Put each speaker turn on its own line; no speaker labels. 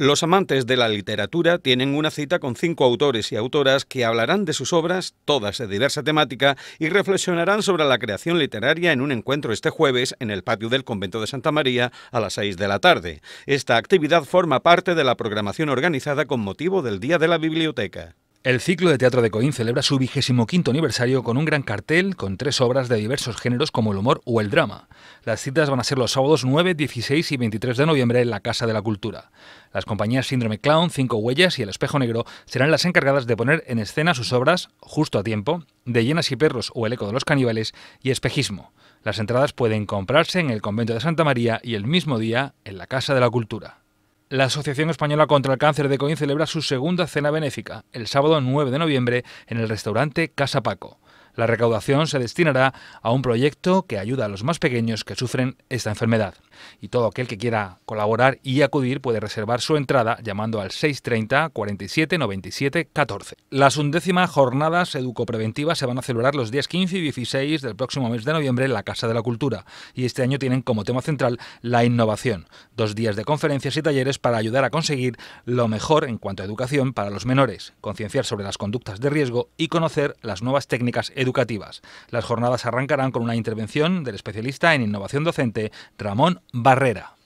Los amantes de la literatura tienen una cita con cinco autores y autoras que hablarán de sus obras, todas de diversa temática, y reflexionarán sobre la creación literaria en un encuentro este jueves en el patio del Convento de Santa María a las seis de la tarde. Esta actividad forma parte de la programación organizada con motivo del Día de la Biblioteca.
El ciclo de teatro de Coín celebra su vigésimo quinto aniversario con un gran cartel con tres obras de diversos géneros como el humor o el drama. Las citas van a ser los sábados 9, 16 y 23 de noviembre en la Casa de la Cultura. Las compañías Síndrome Clown, Cinco Huellas y El Espejo Negro serán las encargadas de poner en escena sus obras Justo a Tiempo, De Llenas y Perros o El Eco de los Caníbales y Espejismo. Las entradas pueden comprarse en el Convento de Santa María y el mismo día en la Casa de la Cultura. La Asociación Española contra el Cáncer de Coín celebra su segunda cena benéfica, el sábado 9 de noviembre, en el restaurante Casa Paco. La recaudación se destinará a un proyecto que ayuda a los más pequeños que sufren esta enfermedad. Y todo aquel que quiera colaborar y acudir puede reservar su entrada llamando al 630 47 97 14. Las undécimas jornadas educopreventivas se van a celebrar los días 15 y 16 del próximo mes de noviembre en la Casa de la Cultura y este año tienen como tema central la innovación. Dos días de conferencias y talleres para ayudar a conseguir lo mejor en cuanto a educación para los menores, concienciar sobre las conductas de riesgo y conocer las nuevas técnicas educativas las jornadas arrancarán con una intervención del especialista en innovación docente Ramón Barrera.